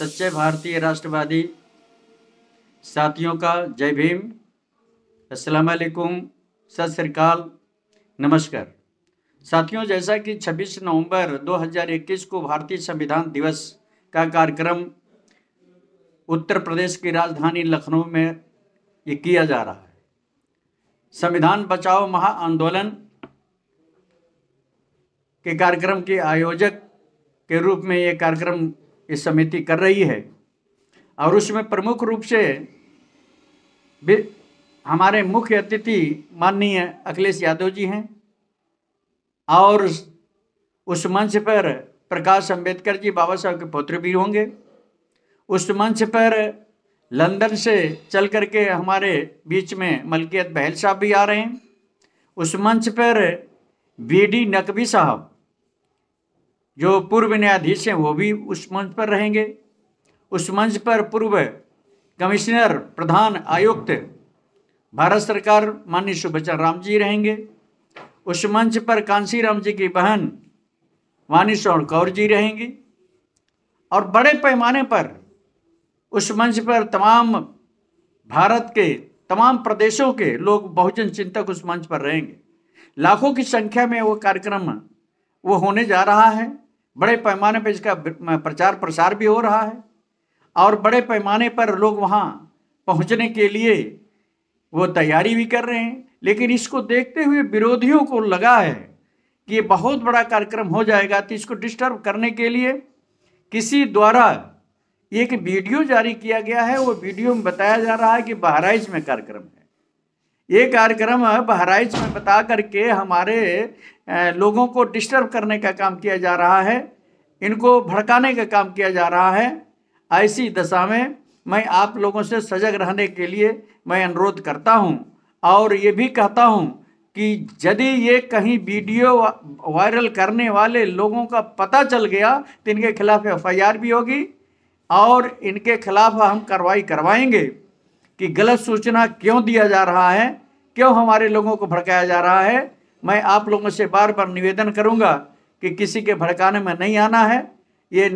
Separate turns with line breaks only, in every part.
सच्चे भारतीय राष्ट्रवादी साथियों का जय भीम असलकुम सत श्रीकाल नमस्कार साथियों जैसा कि 26 नवंबर 2021 को भारतीय संविधान दिवस का कार्यक्रम उत्तर प्रदेश की राजधानी लखनऊ में ये किया जा रहा है संविधान बचाओ महा आंदोलन के कार्यक्रम के आयोजक के रूप में ये कार्यक्रम इस समिति कर रही है और उसमें प्रमुख रूप से हमारे मुख्य अतिथि माननीय अखिलेश यादव जी हैं और उस मंच पर प्रकाश अंबेडकर जी बाबा साहब के पुत्र भी होंगे उस मंच पर लंदन से चल करके हमारे बीच में मलकियत बहल साहब भी आ रहे हैं उस मंच पर बी डी नकवी साहब जो पूर्व न्यायाधीश हैं वो भी उस मंच पर रहेंगे उस मंच पर पूर्व कमिश्नर प्रधान आयुक्त भारत सरकार माननीय सुबचन राम जी रहेंगे उस मंच पर कांसी राम जी की बहन वानी सोहन कौर जी रहेंगी और बड़े पैमाने पर उस मंच पर तमाम भारत के तमाम प्रदेशों के लोग बहुजन चिंतक उस मंच पर रहेंगे लाखों की संख्या में वो कार्यक्रम वो होने जा रहा है बड़े पैमाने पर इसका प्रचार प्रसार भी हो रहा है और बड़े पैमाने पर लोग वहाँ पहुँचने के लिए वो तैयारी भी कर रहे हैं लेकिन इसको देखते हुए विरोधियों को लगा है कि ये बहुत बड़ा कार्यक्रम हो जाएगा तो इसको डिस्टर्ब करने के लिए किसी द्वारा एक वीडियो जारी किया गया है वो वीडियो में बताया जा रहा है कि बहराइच में कार्यक्रम है ये कार्यक्रम बहराइच में बता करके हमारे लोगों को डिस्टर्ब करने का काम किया जा रहा है इनको भड़काने का काम किया जा रहा है ऐसी दशा में मैं आप लोगों से सजग रहने के लिए मैं अनुरोध करता हूँ और ये भी कहता हूँ कि यदि ये कहीं वीडियो वायरल करने वाले लोगों का पता चल गया तो इनके खिलाफ एफ भी होगी और इनके खिलाफ हम कार्रवाई करवाएंगे कि गलत सूचना क्यों दिया जा रहा है क्यों हमारे लोगों को भड़काया जा रहा है मैं आप लोगों से बार बार निवेदन करूंगा कि किसी के भड़काने में नहीं आना है ये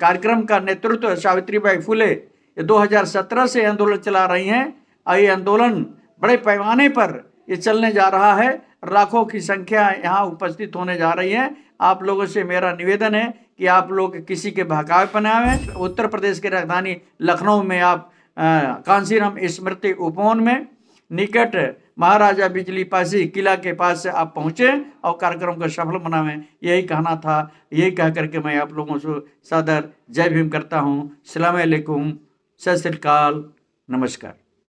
कार्यक्रम का नेतृत्व सावित्री बाई फुले ये 2017 से आंदोलन चला रही हैं और ये आंदोलन बड़े पैमाने पर ये चलने जा रहा है लाखों की संख्या यहाँ उपस्थित होने जा रही है आप लोगों से मेरा निवेदन है कि आप लोग किसी के बहकावे पर आवें उत्तर प्रदेश की राजधानी लखनऊ में आप कांशीराम स्मृति उपवन में निकट महाराजा बिजली पासी किला के पास से आप पहुँचे और कार्यक्रम को सफल बनावें यही कहना था यही कह करके मैं आप लोगों से सादर जय भीम करता हूँ सलामकुम सत श्रीकाल नमस्कार